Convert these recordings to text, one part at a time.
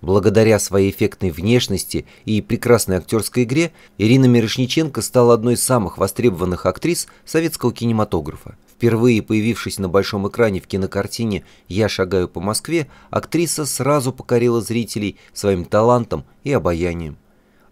Благодаря своей эффектной внешности и прекрасной актерской игре Ирина Мирошниченко стала одной из самых востребованных актрис советского кинематографа. Впервые появившись на большом экране в кинокартине «Я шагаю по Москве», актриса сразу покорила зрителей своим талантом и обаянием.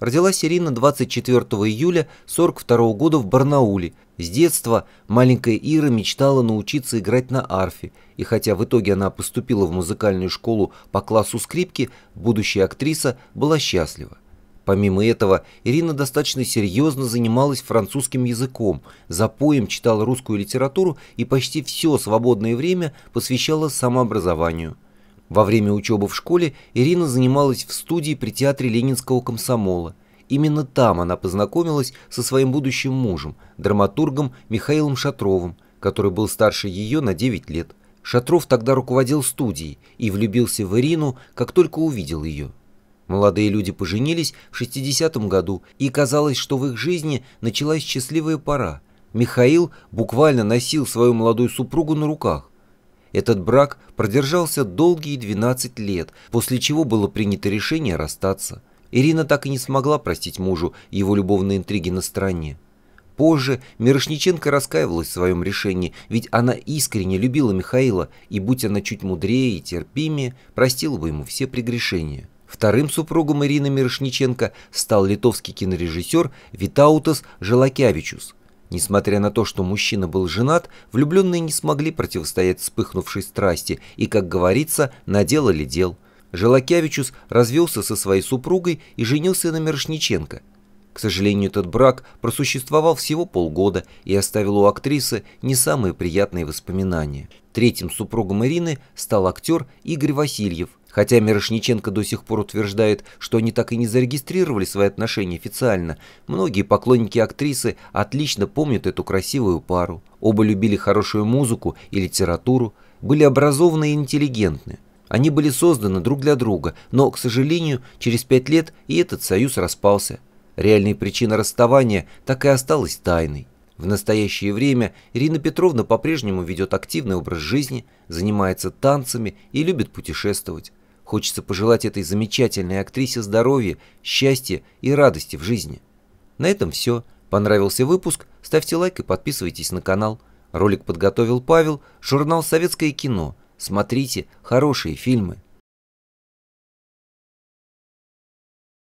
Родилась Ирина 24 июля 42 года в Барнауле. С детства маленькая Ира мечтала научиться играть на арфе, и хотя в итоге она поступила в музыкальную школу по классу скрипки, будущая актриса была счастлива. Помимо этого, Ирина достаточно серьезно занималась французским языком, за поем читала русскую литературу и почти все свободное время посвящала самообразованию – во время учебы в школе Ирина занималась в студии при театре Ленинского комсомола. Именно там она познакомилась со своим будущим мужем, драматургом Михаилом Шатровым, который был старше ее на 9 лет. Шатров тогда руководил студией и влюбился в Ирину, как только увидел ее. Молодые люди поженились в 60-м году, и казалось, что в их жизни началась счастливая пора. Михаил буквально носил свою молодую супругу на руках. Этот брак продержался долгие 12 лет, после чего было принято решение расстаться. Ирина так и не смогла простить мужу его любовные интриги на стороне. Позже Мирошниченко раскаивалась в своем решении, ведь она искренне любила Михаила, и будь она чуть мудрее и терпимее, простила бы ему все прегрешения. Вторым супругом Ирины Мирошниченко стал литовский кинорежиссер Витаутас Желакявичус – Несмотря на то, что мужчина был женат, влюбленные не смогли противостоять вспыхнувшей страсти и, как говорится, наделали дел. Желакевичус развелся со своей супругой и женился на Мирошниченко – к сожалению, этот брак просуществовал всего полгода и оставил у актрисы не самые приятные воспоминания. Третьим супругом Ирины стал актер Игорь Васильев, Хотя Мирошниченко до сих пор утверждает, что они так и не зарегистрировали свои отношения официально, многие поклонники актрисы отлично помнят эту красивую пару. Оба любили хорошую музыку и литературу, были образованы и интеллигентны. Они были созданы друг для друга, но, к сожалению, через пять лет и этот союз распался. Реальная причина расставания так и осталась тайной. В настоящее время Ирина Петровна по-прежнему ведет активный образ жизни, занимается танцами и любит путешествовать. Хочется пожелать этой замечательной актрисе здоровья, счастья и радости в жизни. На этом все. Понравился выпуск? Ставьте лайк и подписывайтесь на канал. Ролик подготовил Павел, журнал «Советское кино». Смотрите хорошие фильмы.